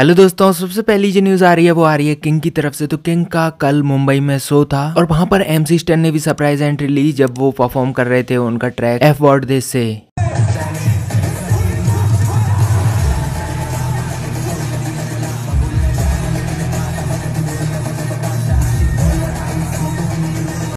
hello दोस्तों सबसे पहली जो न्यूज आ रही है वो आ रही है किंग की तरफ से तो किंग का कल मुंबई में शो था और वहां पर एमसी स्टैन ने भी सरप्राइज एंट्री ली जब वो परफॉर्म कर रहे थे उनका ट्रैक एफ वर्ड दे से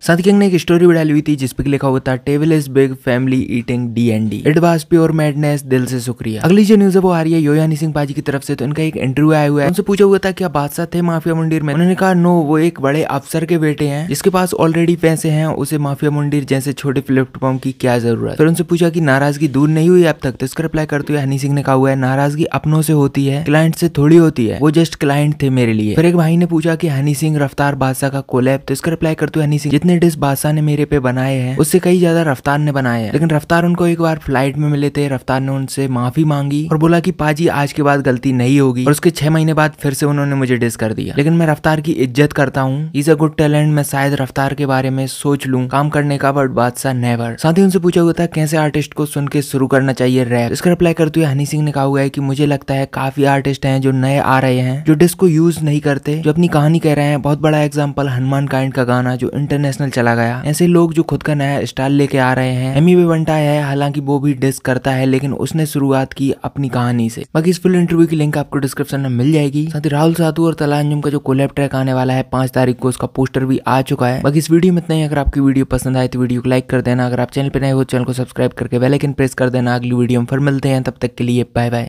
साथ किंग ने एक स्टोरी भी डाली हुई थी जिसपे लिखा हुआ था table is big family eating D and D it was pure madness दिल से शुक्रिया अगली जो न्यूज है वो आ रही है योयानी सिंह पाजी की तरफ से तो इनका एक इंटरव्यू आया हुआ है उनसे पूछा हुआ था क्या बादशाह थे माफिया मुंडीर में उन्होंने कहा नो वो एक बड़े अफसर के बेटे हैं जिसके पास ऑलरेडी पैसे हैं उसे माफिया मुंडीर जैसे छोटे प्लेटफॉर्म की क्या जरूरत फिर उनसे पूछा की नाराजगी दूर नहीं हुई अब तक तो इसका रिप्लाई करते हुए हनी सिंह ने कहा हुआ है नाराजगी अपनों से होती है क्लाइंट से थोड़ी होती है वो जस्ट क्लाइंट थे मेरे लिए फिर एक भाई ने पूछा की हनी सिंह रफ्तार बादशाह का कोलैप तो इसका रिप्लाई करते हुए हनी सिंह जितने जितने डिश बादशाह ने मेरे पे बनाए हैं उससे कई ज्यादा रफ्तार ने बनाए हैं लेकिन रफ्तार उनको एक बार फ्लाइट में मिले थे रफ्तार ने उनसे माफी मांगी और बोला की पाजी आज के बाद गलती नहीं होगी और उसके छह महीने बाद फिर से उन्होंने मुझे डिस कर दिया लेकिन मैं रफ्तार की इज्जत करता हूँ इज अ गुड टैलेंट मैं शायद रफ्तार के बारे में सोच लू काम करने का बट बादशाह नेवर साथ ही उनसे पूछा हुआ था कैसे आर्टिस्ट को सुन के शुरू करना चाहिए रैप इसका रिप्लाई करते हुए हनी सिंह ने कहा हुआ है की मुझे लगता है काफी आर्टिस्ट है जो नए आ रहे हैं जो डिस्क को यूज नहीं करते जो अपनी कहानी कह रहे हैं बहुत बड़ा एग्जाम्पल हनुमान काइंड का गाना जो इंटरनेशनल इंटरनेशनल चला गया ऐसे लोग जो खुद का नया स्टाइल लेके आ रहे हैं एमी बंटा है हालांकि वो भी डिस्क करता है लेकिन उसने शुरुआत की अपनी कहानी से बाकी इस फुल इंटरव्यू की लिंक आपको डिस्क्रिप्शन में मिल जाएगी साथ ही राहुल साधु और तलांजुम का जो कोलेब ट्रैक आने वाला है पांच तारीख को उसका पोस्टर भी आ चुका है बाकी इस वीडियो में इतना ही अगर आपकी वीडियो पसंद आए तो वीडियो को लाइक कर देना अगर आप चैनल पर नए हो चैनल को सब्सक्राइब करके बेलाइकन प्रेस कर देना अगली वीडियो में फिर मिलते हैं तब तक के लिए बाय बाय